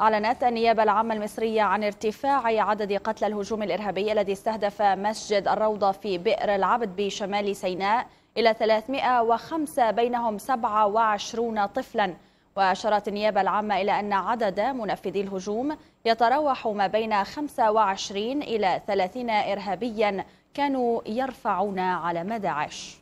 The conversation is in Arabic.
أعلنت النيابة العامة المصرية عن ارتفاع عدد قتلى الهجوم الإرهابي الذي استهدف مسجد الروضة في بئر العبد بشمال سيناء إلى 305 بينهم 27 طفلا وأشارت النيابة العامة إلى أن عدد منفذي الهجوم يتراوح ما بين 25 إلى 30 إرهابيا كانوا يرفعون على داعش